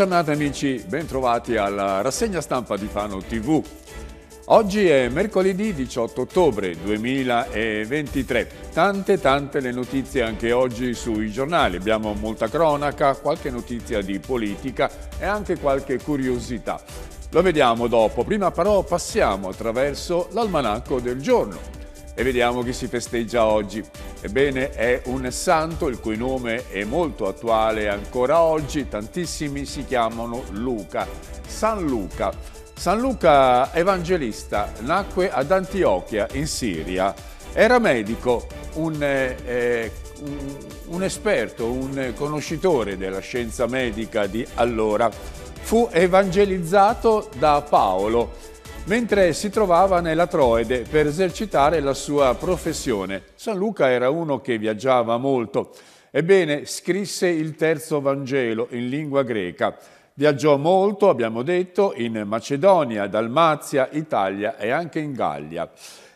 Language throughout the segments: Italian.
giornata amici, bentrovati alla rassegna stampa di Fano TV. Oggi è mercoledì 18 ottobre 2023. Tante tante le notizie anche oggi sui giornali. Abbiamo molta cronaca, qualche notizia di politica e anche qualche curiosità. Lo vediamo dopo. Prima però passiamo attraverso l'almanacco del giorno e vediamo chi si festeggia oggi. Ebbene, è un santo il cui nome è molto attuale ancora oggi, tantissimi si chiamano Luca, San Luca. San Luca evangelista nacque ad Antiochia in Siria, era medico, un, eh, un, un esperto, un conoscitore della scienza medica di allora. Fu evangelizzato da Paolo mentre si trovava nella Troede per esercitare la sua professione. San Luca era uno che viaggiava molto. Ebbene, scrisse il terzo Vangelo in lingua greca. Viaggiò molto, abbiamo detto, in Macedonia, Dalmazia, Italia e anche in Gallia.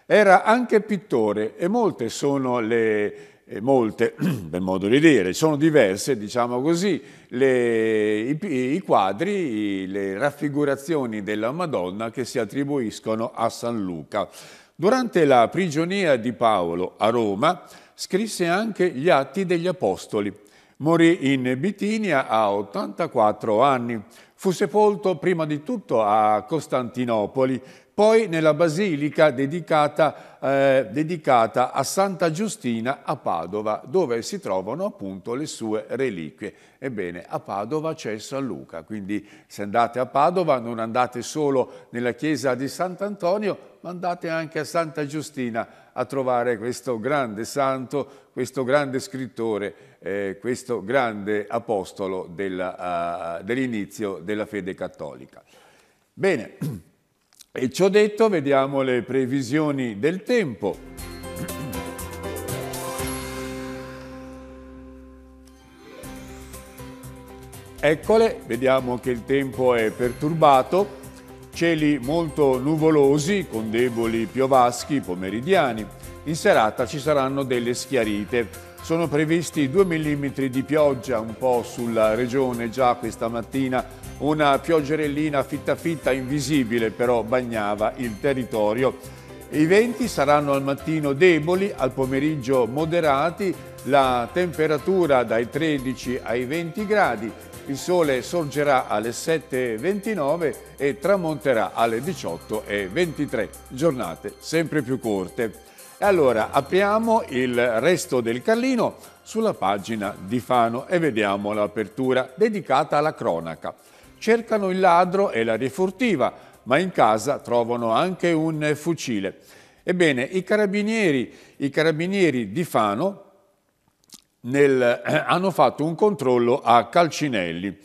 Era anche pittore e molte sono le molte, per modo di dire, sono diverse, diciamo così, le, i, i, quadri, le raffigurazioni della Madonna che si attribuiscono a San Luca. Durante la prigionia di Paolo a Roma scrisse anche gli Atti degli Apostoli. Morì in Bitinia a 84 anni. Fu sepolto prima di tutto a Costantinopoli, poi nella basilica dedicata, eh, dedicata, a Santa Giustina a Padova, dove si trovano appunto le sue reliquie. Ebbene, a Padova c'è San Luca, quindi se andate a Padova non andate solo nella chiesa di Sant'Antonio, ma andate anche a Santa Giustina a trovare questo grande santo, questo grande scrittore, eh, questo grande apostolo eh, dell'inizio uh, dell della fede cattolica. Bene. E ciò detto, vediamo le previsioni del tempo. Eccole, vediamo che il tempo è perturbato, cieli molto nuvolosi con deboli piovaschi pomeridiani. In serata ci saranno delle schiarite. Sono previsti 2 mm di pioggia un po' sulla regione già questa mattina una pioggerellina fitta fitta, invisibile però, bagnava il territorio. I venti saranno al mattino deboli, al pomeriggio moderati, la temperatura dai 13 ai 20 gradi, il sole sorgerà alle 7.29 e tramonterà alle 18.23, giornate sempre più corte. E allora apriamo il resto del Carlino sulla pagina di Fano e vediamo l'apertura dedicata alla cronaca. Cercano il ladro e la rifurtiva, ma in casa trovano anche un fucile. Ebbene, i carabinieri, i carabinieri di Fano nel, eh, hanno fatto un controllo a Calcinelli.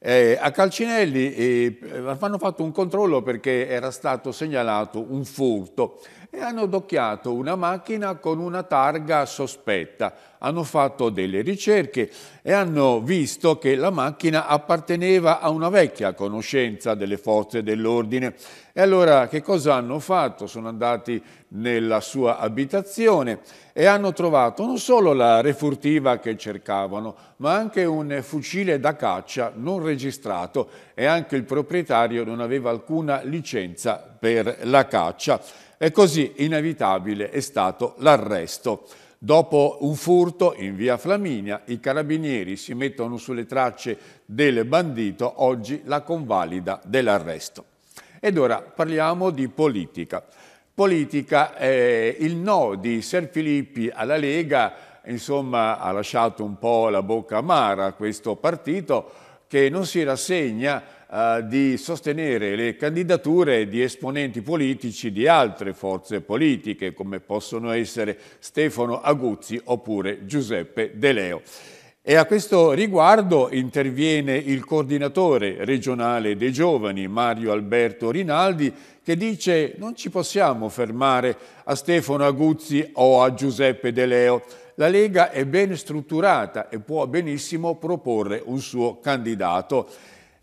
Eh, a Calcinelli eh, hanno fatto un controllo perché era stato segnalato un furto e hanno docchiato una macchina con una targa sospetta. Hanno fatto delle ricerche e hanno visto che la macchina apparteneva a una vecchia conoscenza delle forze dell'ordine. E allora che cosa hanno fatto? Sono andati nella sua abitazione e hanno trovato non solo la refurtiva che cercavano, ma anche un fucile da caccia non registrato e anche il proprietario non aveva alcuna licenza per la caccia e così inevitabile è stato l'arresto. Dopo un furto in via Flaminia, i carabinieri si mettono sulle tracce del bandito, oggi la convalida dell'arresto. Ed ora parliamo di politica. Politica, eh, il no di Ser Filippi alla Lega, insomma, ha lasciato un po' la bocca amara a questo partito che non si rassegna eh, di sostenere le candidature di esponenti politici di altre forze politiche, come possono essere Stefano Aguzzi oppure Giuseppe De Leo. E a questo riguardo interviene il coordinatore regionale dei giovani, Mario Alberto Rinaldi, che dice non ci possiamo fermare a Stefano Aguzzi o a Giuseppe De Leo. La Lega è ben strutturata e può benissimo proporre un suo candidato.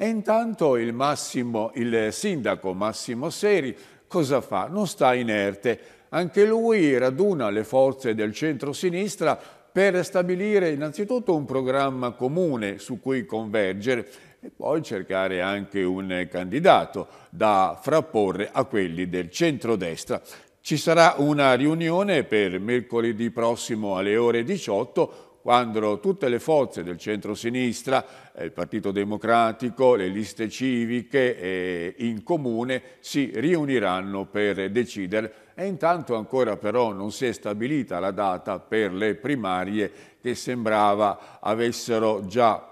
E intanto il, Massimo, il sindaco Massimo Seri cosa fa? Non sta inerte. Anche lui raduna le forze del centro-sinistra per stabilire innanzitutto un programma comune su cui convergere e poi cercare anche un candidato da frapporre a quelli del centrodestra. Ci sarà una riunione per mercoledì prossimo alle ore 18 quando tutte le forze del centro-sinistra, eh, il Partito Democratico, le liste civiche eh, in comune si riuniranno per decidere e intanto ancora però non si è stabilita la data per le primarie che sembrava avessero già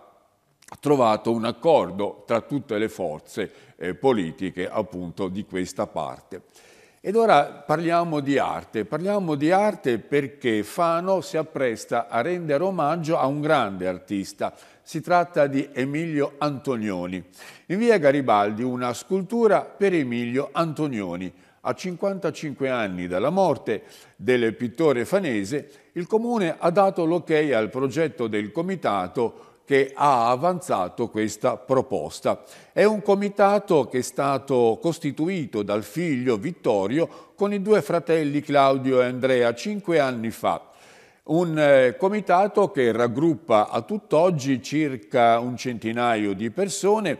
trovato un accordo tra tutte le forze eh, politiche appunto di questa parte. Ed ora parliamo di arte, parliamo di arte perché Fano si appresta a rendere omaggio a un grande artista. Si tratta di Emilio Antonioni. In via Garibaldi una scultura per Emilio Antonioni. A 55 anni dalla morte del pittore fanese, il comune ha dato l'ok al progetto del comitato che ha avanzato questa proposta. È un comitato che è stato costituito dal figlio Vittorio con i due fratelli Claudio e Andrea cinque anni fa. Un eh, comitato che raggruppa a tutt'oggi circa un centinaio di persone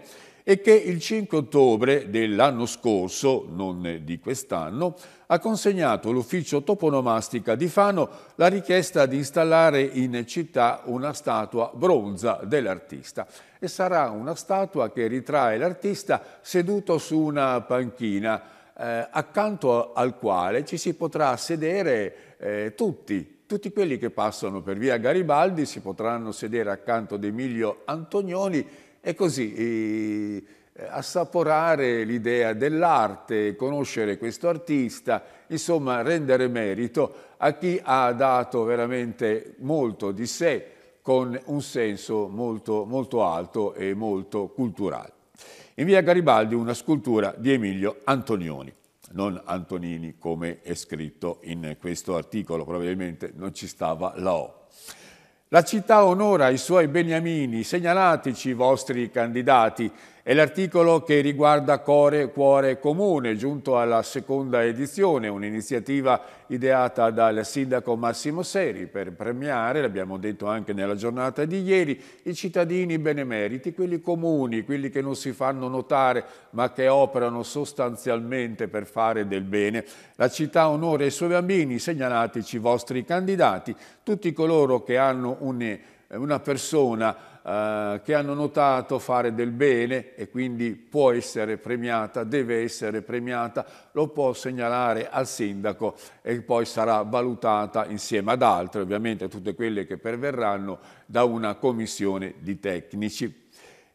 e che il 5 ottobre dell'anno scorso, non di quest'anno, ha consegnato all'ufficio toponomastica di Fano la richiesta di installare in città una statua bronza dell'artista e sarà una statua che ritrae l'artista seduto su una panchina eh, accanto al quale ci si potrà sedere eh, tutti tutti quelli che passano per via Garibaldi si potranno sedere accanto ad Emilio Antonioni e così eh, assaporare l'idea dell'arte, conoscere questo artista, insomma rendere merito a chi ha dato veramente molto di sé con un senso molto, molto alto e molto culturale. In via Garibaldi una scultura di Emilio Antonioni non Antonini come è scritto in questo articolo, probabilmente non ci stava la O. La città onora i suoi beniamini, segnalateci i vostri candidati è l'articolo che riguarda Core Cuore Comune, giunto alla seconda edizione, un'iniziativa ideata dal sindaco Massimo Seri per premiare, l'abbiamo detto anche nella giornata di ieri, i cittadini benemeriti, quelli comuni, quelli che non si fanno notare ma che operano sostanzialmente per fare del bene. La città onora i suoi bambini, segnalateci i vostri candidati, tutti coloro che hanno un, una persona eh, che hanno notato fare del bene e quindi può essere premiata, deve essere premiata, lo può segnalare al sindaco e poi sarà valutata insieme ad altre, ovviamente tutte quelle che perverranno da una commissione di tecnici.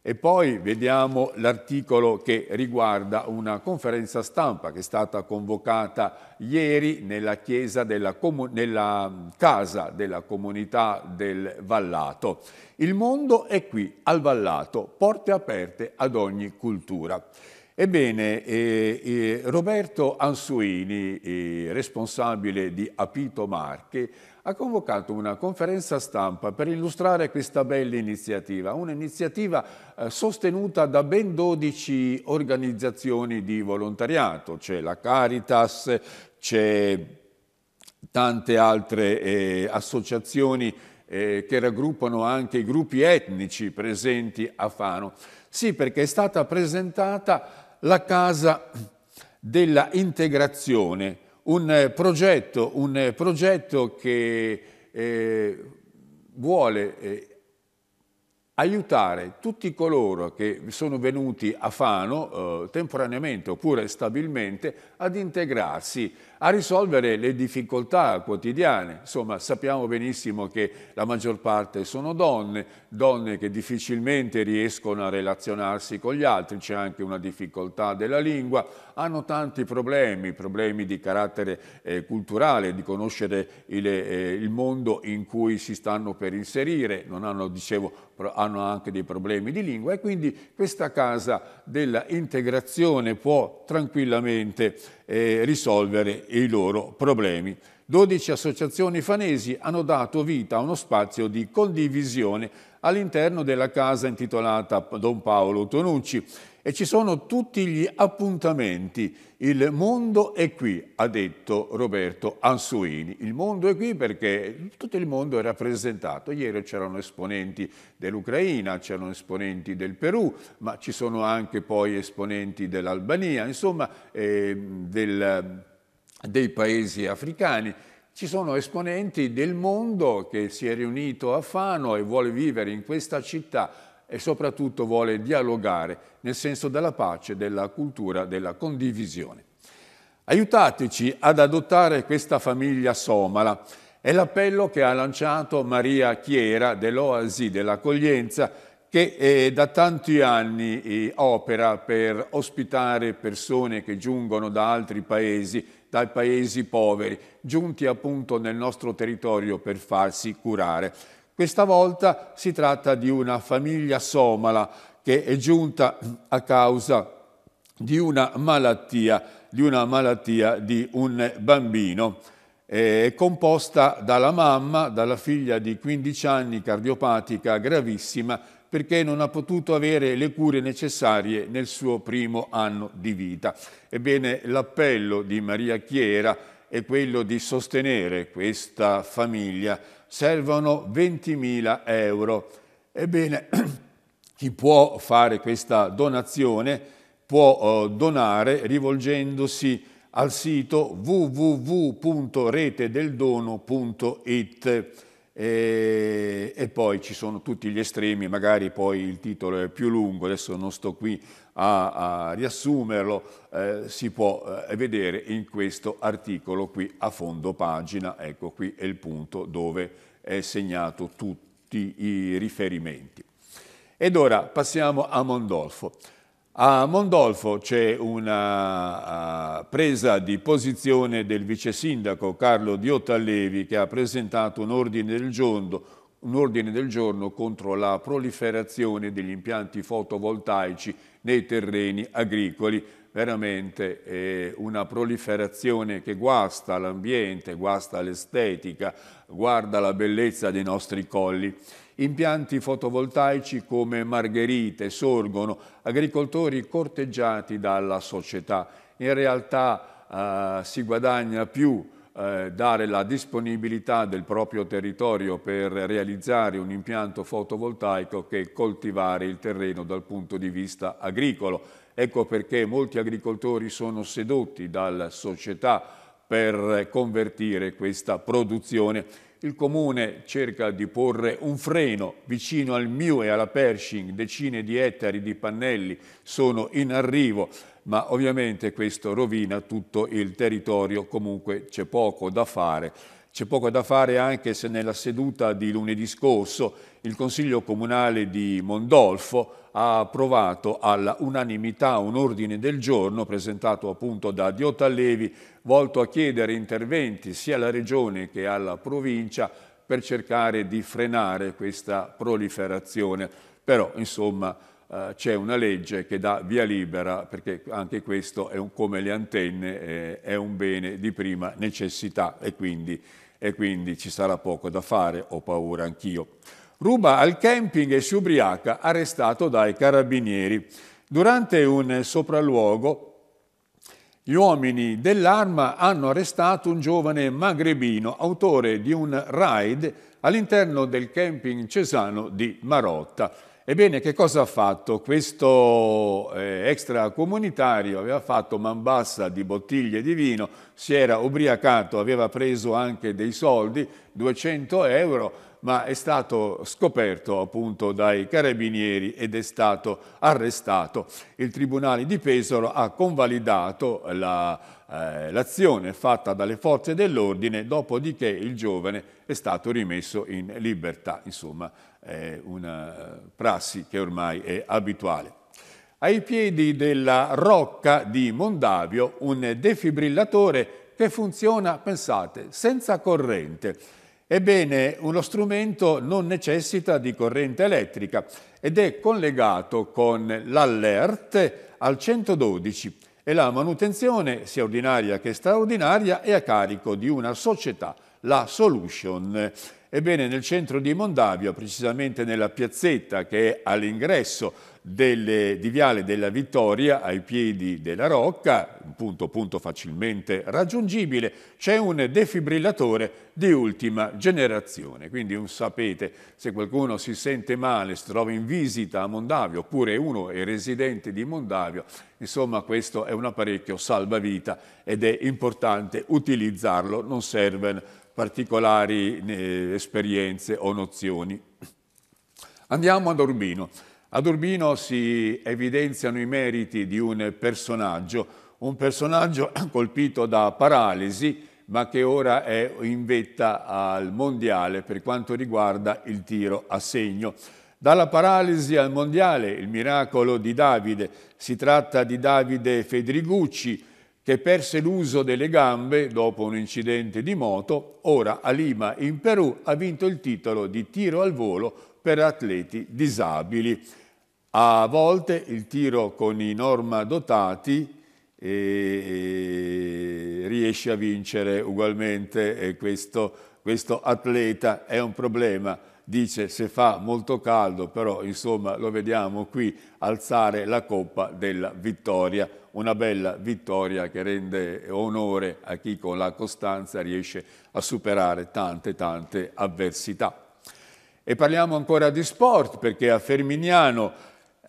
E poi vediamo l'articolo che riguarda una conferenza stampa che è stata convocata ieri nella, della nella casa della comunità del Vallato. Il mondo è qui, al Vallato, porte aperte ad ogni cultura. Ebbene, eh, eh, Roberto Ansuini, eh, responsabile di Apito Marche, ha convocato una conferenza stampa per illustrare questa bella iniziativa, un'iniziativa eh, sostenuta da ben 12 organizzazioni di volontariato, c'è la Caritas, c'è tante altre eh, associazioni eh, che raggruppano anche i gruppi etnici presenti a Fano. Sì, perché è stata presentata la Casa della Integrazione, un eh, progetto, un eh, progetto che eh, vuole eh, aiutare tutti coloro che sono venuti a Fano eh, temporaneamente oppure stabilmente ad integrarsi a risolvere le difficoltà quotidiane. Insomma, sappiamo benissimo che la maggior parte sono donne, donne che difficilmente riescono a relazionarsi con gli altri, c'è anche una difficoltà della lingua, hanno tanti problemi, problemi di carattere eh, culturale, di conoscere il, eh, il mondo in cui si stanno per inserire, non hanno, dicevo, hanno anche dei problemi di lingua e quindi questa casa della integrazione può tranquillamente eh, risolvere i loro problemi. 12 associazioni fanesi hanno dato vita a uno spazio di condivisione all'interno della casa intitolata Don Paolo Tonucci e ci sono tutti gli appuntamenti. Il mondo è qui, ha detto Roberto Ansuini. Il mondo è qui perché tutto il mondo è rappresentato. Ieri c'erano esponenti dell'Ucraina, c'erano esponenti del Perù, ma ci sono anche poi esponenti dell'Albania, insomma eh, del, dei paesi africani. Ci sono esponenti del mondo che si è riunito a Fano e vuole vivere in questa città e soprattutto vuole dialogare nel senso della pace, della cultura, della condivisione. Aiutateci ad adottare questa famiglia somala. È l'appello che ha lanciato Maria Chiera dell'Oasi dell'accoglienza che da tanti anni eh, opera per ospitare persone che giungono da altri paesi, dai paesi poveri, giunti appunto nel nostro territorio per farsi curare. Questa volta si tratta di una famiglia somala che è giunta a causa di una malattia, di, una malattia di un bambino. È composta dalla mamma, dalla figlia di 15 anni cardiopatica gravissima perché non ha potuto avere le cure necessarie nel suo primo anno di vita. Ebbene, l'appello di Maria Chiera è quello di sostenere questa famiglia. Servono 20.000 euro. Ebbene, chi può fare questa donazione può eh, donare rivolgendosi al sito www.retedeldono.it e, e poi ci sono tutti gli estremi, magari poi il titolo è più lungo, adesso non sto qui a, a riassumerlo eh, si può eh, vedere in questo articolo qui a fondo pagina, ecco qui è il punto dove è segnato tutti i riferimenti. Ed ora passiamo a Mondolfo. A Mondolfo c'è una presa di posizione del vice sindaco Carlo Diotallevi che ha presentato un ordine del giorno un ordine del giorno contro la proliferazione degli impianti fotovoltaici nei terreni agricoli. Veramente eh, una proliferazione che guasta l'ambiente, guasta l'estetica, guarda la bellezza dei nostri colli. Impianti fotovoltaici come margherite sorgono, agricoltori corteggiati dalla società. In realtà eh, si guadagna più eh, dare la disponibilità del proprio territorio per realizzare un impianto fotovoltaico che coltivare il terreno dal punto di vista agricolo. Ecco perché molti agricoltori sono sedotti dalla società per convertire questa produzione. Il Comune cerca di porre un freno vicino al Mio e alla Pershing, decine di ettari di pannelli sono in arrivo ma ovviamente questo rovina tutto il territorio, comunque c'è poco da fare. C'è poco da fare anche se nella seduta di lunedì scorso il Consiglio Comunale di Mondolfo ha approvato all'unanimità un ordine del giorno presentato appunto da Diota Levi volto a chiedere interventi sia alla Regione che alla Provincia per cercare di frenare questa proliferazione. Però, insomma, eh, c'è una legge che dà via libera, perché anche questo è un, come le antenne, eh, è un bene di prima necessità e quindi, e quindi ci sarà poco da fare, ho paura anch'io. Ruba al camping e si ubriaca, arrestato dai carabinieri. Durante un sopralluogo gli uomini dell'arma hanno arrestato un giovane magrebino, autore di un raid all'interno del camping cesano di Marotta. Ebbene, che cosa ha fatto? Questo eh, extracomunitario aveva fatto manbassa di bottiglie di vino, si era ubriacato, aveva preso anche dei soldi, 200 euro, ma è stato scoperto appunto dai carabinieri ed è stato arrestato. Il Tribunale di Pesaro ha convalidato l'azione la, eh, fatta dalle forze dell'ordine, dopodiché il giovane è stato rimesso in libertà. Insomma, è una eh, prassi che ormai è abituale. Ai piedi della rocca di Mondavio un defibrillatore che funziona, pensate, senza corrente. Ebbene, uno strumento non necessita di corrente elettrica ed è collegato con l'alert al 112 e la manutenzione, sia ordinaria che straordinaria, è a carico di una società, la Solution Ebbene, nel centro di Mondavia, precisamente nella piazzetta che è all'ingresso del, di Viale della Vittoria ai piedi della Rocca, un punto, punto facilmente raggiungibile, c'è un defibrillatore di ultima generazione. Quindi un sapete, se qualcuno si sente male, si trova in visita a Mondavio, oppure uno è residente di Mondavio, insomma questo è un apparecchio salvavita ed è importante utilizzarlo, non servono particolari eh, esperienze o nozioni. Andiamo ad Urbino. Ad Urbino si evidenziano i meriti di un personaggio, un personaggio colpito da paralisi ma che ora è in vetta al mondiale per quanto riguarda il tiro a segno. Dalla paralisi al mondiale, il miracolo di Davide. Si tratta di Davide Fedrigucci che perse l'uso delle gambe dopo un incidente di moto. Ora a Lima, in Perù, ha vinto il titolo di tiro al volo per atleti disabili. A volte il tiro con i norma dotati e riesce a vincere ugualmente questo, questo, atleta è un problema dice se fa molto caldo però insomma lo vediamo qui alzare la coppa della vittoria una bella vittoria che rende onore a chi con la costanza riesce a superare tante tante avversità e parliamo ancora di sport perché a Ferminiano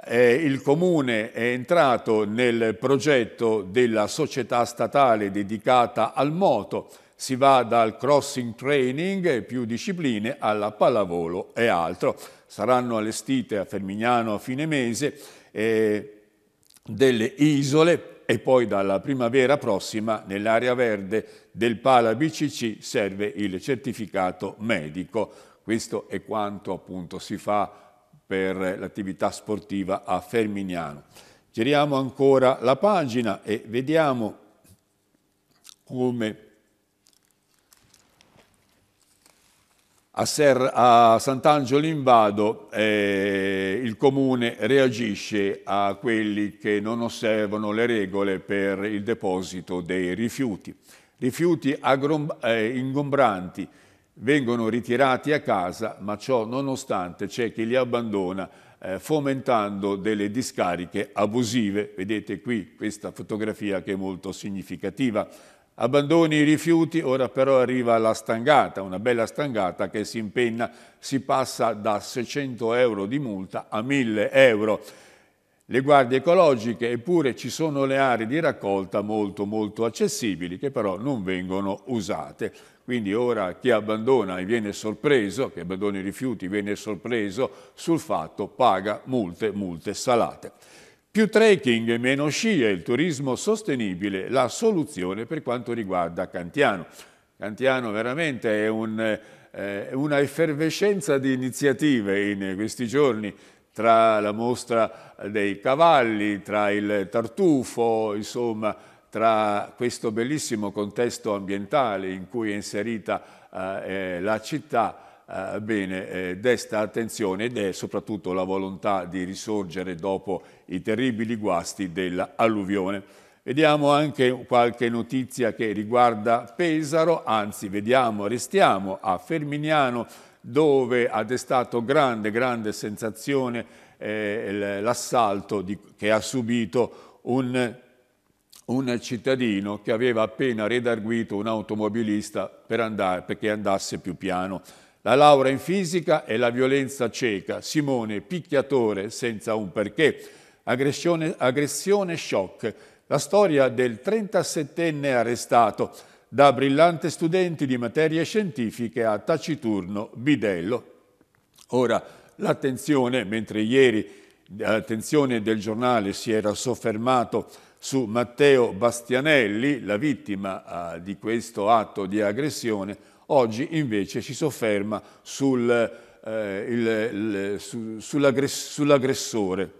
eh, il Comune è entrato nel progetto della società statale dedicata al moto, si va dal crossing training, più discipline, alla pallavolo e altro. Saranno allestite a Fermignano a fine mese eh, delle isole e poi dalla primavera prossima nell'area verde del Pala BCC serve il certificato medico. Questo è quanto appunto si fa per l'attività sportiva a Fermignano. Giriamo ancora la pagina e vediamo come a, Ser, a Sant'Angelo in Vado eh, il comune reagisce a quelli che non osservano le regole per il deposito dei rifiuti. Rifiuti eh, ingombranti, vengono ritirati a casa, ma ciò nonostante c'è chi li abbandona eh, fomentando delle discariche abusive. Vedete qui questa fotografia che è molto significativa. Abbandoni i rifiuti, ora però arriva la stangata, una bella stangata che si impenna, si passa da 600 euro di multa a 1000 euro le guardie ecologiche, eppure ci sono le aree di raccolta molto molto accessibili che però non vengono usate. Quindi ora chi abbandona e viene sorpreso, chi abbandona i rifiuti viene sorpreso sul fatto paga multe, multe salate. Più trekking e meno sci il turismo sostenibile la soluzione per quanto riguarda Cantiano. Cantiano veramente è un, eh, una effervescenza di iniziative in questi giorni tra la mostra dei cavalli, tra il tartufo, insomma, tra questo bellissimo contesto ambientale in cui è inserita eh, eh, la città, eh, bene, eh, desta attenzione ed è soprattutto la volontà di risorgere dopo i terribili guasti dell'alluvione. Vediamo anche qualche notizia che riguarda Pesaro, anzi vediamo, restiamo a Ferminiano dove ha destato grande, grande sensazione eh, l'assalto che ha subito un, un, cittadino che aveva appena redarguito un automobilista per andare, perché andasse più piano. La laurea in fisica e la violenza cieca. Simone, picchiatore senza un perché. Aggressione, aggressione shock. La storia del 37enne arrestato da brillante studente di materie scientifiche a taciturno bidello. Ora, l'attenzione, mentre ieri eh, l'attenzione del giornale si era soffermato su Matteo Bastianelli, la vittima eh, di questo atto di aggressione, oggi invece si sofferma sul, eh, su, sull'aggressore.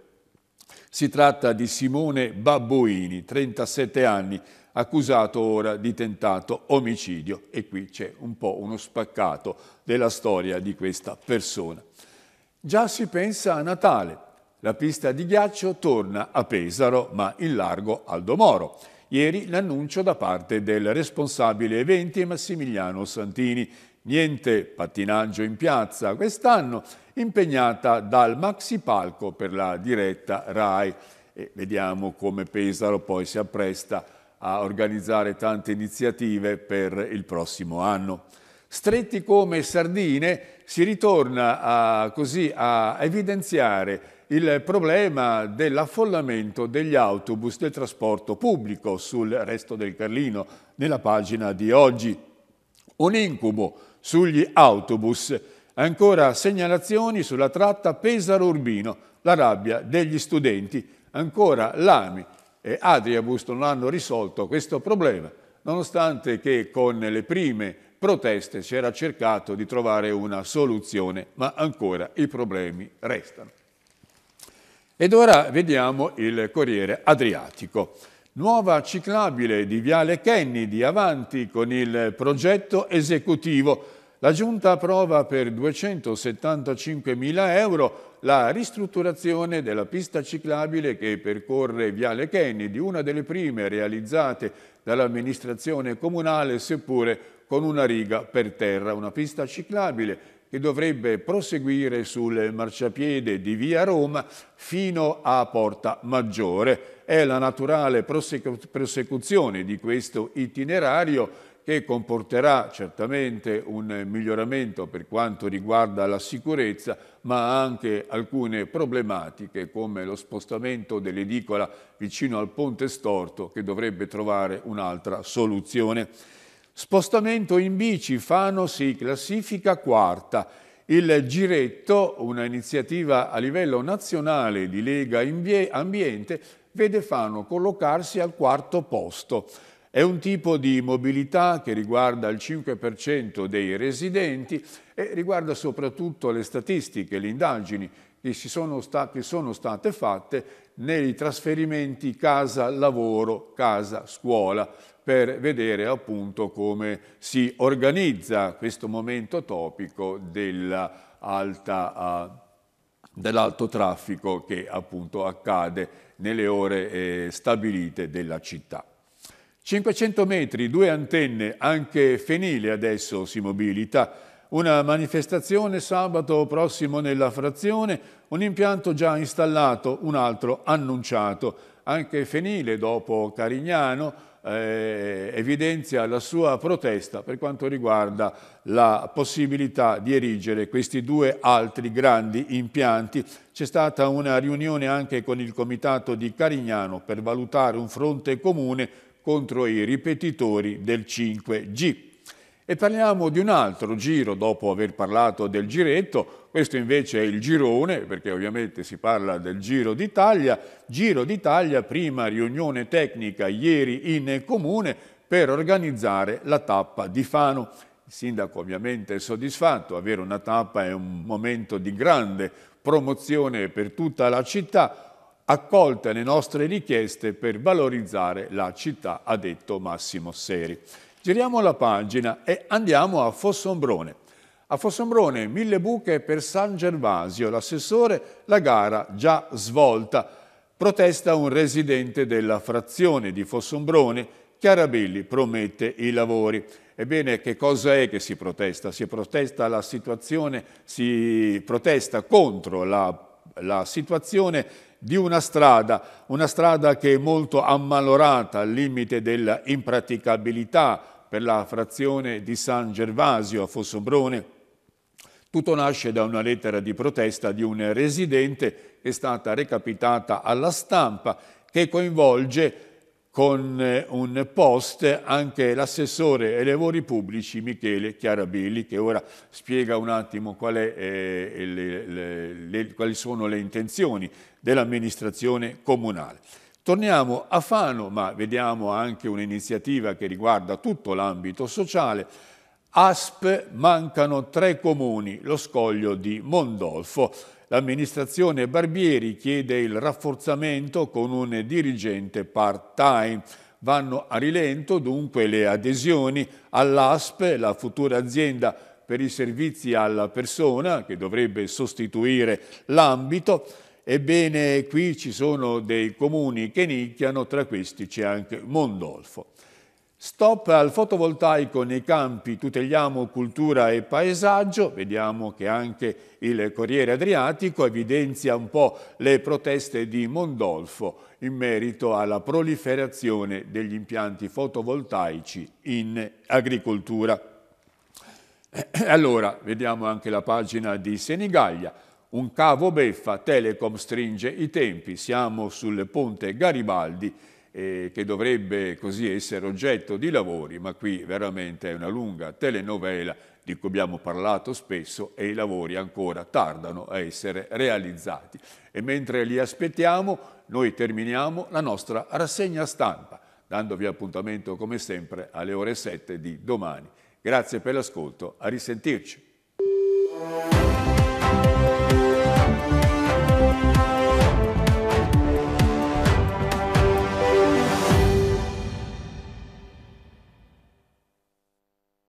Si tratta di Simone Babboini, 37 anni, accusato ora di tentato omicidio. E qui c'è un po' uno spaccato della storia di questa persona. Già si pensa a Natale. La pista di ghiaccio torna a Pesaro, ma in largo Aldo Moro. Ieri l'annuncio da parte del responsabile eventi Massimiliano Santini. Niente pattinaggio in piazza quest'anno, impegnata dal maxi palco per la diretta RAI. E vediamo come Pesaro poi si appresta a organizzare tante iniziative per il prossimo anno. Stretti come sardine si ritorna a, così a evidenziare il problema dell'affollamento degli autobus del trasporto pubblico sul resto del Carlino nella pagina di oggi. Un incubo sugli autobus. Ancora segnalazioni sulla tratta Pesaro-Urbino, la rabbia degli studenti. Ancora l'AMI e Adriabus non hanno risolto questo problema, nonostante che con le prime proteste si era cercato di trovare una soluzione, ma ancora i problemi restano. Ed ora vediamo il Corriere Adriatico. Nuova ciclabile di Viale Kennedy avanti con il progetto esecutivo la Giunta approva per 275.000 euro la ristrutturazione della pista ciclabile che percorre Viale Kennedy, una delle prime realizzate dall'amministrazione comunale, seppure con una riga per terra. Una pista ciclabile che dovrebbe proseguire sul marciapiede di Via Roma fino a Porta Maggiore. È la naturale prosecuzione di questo itinerario che comporterà certamente un miglioramento per quanto riguarda la sicurezza, ma anche alcune problematiche come lo spostamento dell'edicola vicino al ponte storto che dovrebbe trovare un'altra soluzione. Spostamento in bici, Fano si classifica quarta. Il Giretto, una iniziativa a livello nazionale di Lega Ambiente, vede Fano collocarsi al quarto posto. È un tipo di mobilità che riguarda il 5% dei residenti e riguarda soprattutto le statistiche, le indagini che, sono, sta che sono state fatte nei trasferimenti casa-lavoro, casa-scuola, per vedere appunto come si organizza questo momento topico ah, dell'alto uh, dell traffico che appunto accade nelle ore eh, stabilite della città. 500 metri, due antenne, anche Fenile adesso si mobilita. Una manifestazione sabato prossimo nella frazione, un impianto già installato, un altro annunciato. Anche Fenile, dopo Carignano, eh, evidenzia la sua protesta per quanto riguarda la possibilità di erigere questi due altri grandi impianti. C'è stata una riunione anche con il comitato di Carignano per valutare un fronte comune contro i ripetitori del 5G. E parliamo di un altro giro dopo aver parlato del giretto, questo invece è il girone, perché ovviamente si parla del Giro d'Italia. Giro d'Italia, prima riunione tecnica ieri in comune per organizzare la tappa di Fano. Il sindaco ovviamente è soddisfatto, avere una tappa è un momento di grande promozione per tutta la città, accolta le nostre richieste per valorizzare la città, ha detto Massimo Seri. Giriamo la pagina e andiamo a Fossombrone. A Fossombrone, mille buche per San Gervasio, l'assessore, la gara già svolta. Protesta un residente della frazione di Fossombrone, Chiarabelli promette i lavori. Ebbene, che cosa è che si protesta? Si protesta la situazione, si protesta contro la, la situazione di una strada, una strada che è molto ammalorata al limite della impraticabilità per la frazione di San Gervasio a Fossombrone. Tutto nasce da una lettera di protesta di un residente che è stata recapitata alla stampa che coinvolge con eh, un post anche l'assessore ai lavori pubblici Michele Chiarabilli che ora spiega un attimo è, eh, le, le, le, quali sono le intenzioni dell'amministrazione comunale. Torniamo a Fano, ma vediamo anche un'iniziativa che riguarda tutto l'ambito sociale. ASP mancano tre comuni, lo scoglio di Mondolfo. L'amministrazione Barbieri chiede il rafforzamento con un dirigente part-time. Vanno a rilento dunque le adesioni all'ASP, la futura azienda per i servizi alla persona che dovrebbe sostituire l'ambito. Ebbene, qui ci sono dei comuni che nicchiano, tra questi c'è anche Mondolfo. Stop al fotovoltaico nei campi, tuteliamo cultura e paesaggio, vediamo che anche il Corriere Adriatico evidenzia un po' le proteste di Mondolfo in merito alla proliferazione degli impianti fotovoltaici in agricoltura. Allora, vediamo anche la pagina di Senigallia. Un cavo beffa, Telecom stringe i tempi, siamo sul ponte Garibaldi eh, che dovrebbe così essere oggetto di lavori, ma qui veramente è una lunga telenovela di cui abbiamo parlato spesso e i lavori ancora tardano a essere realizzati. E mentre li aspettiamo, noi terminiamo la nostra rassegna stampa, dandovi appuntamento come sempre alle ore 7 di domani. Grazie per l'ascolto, a risentirci.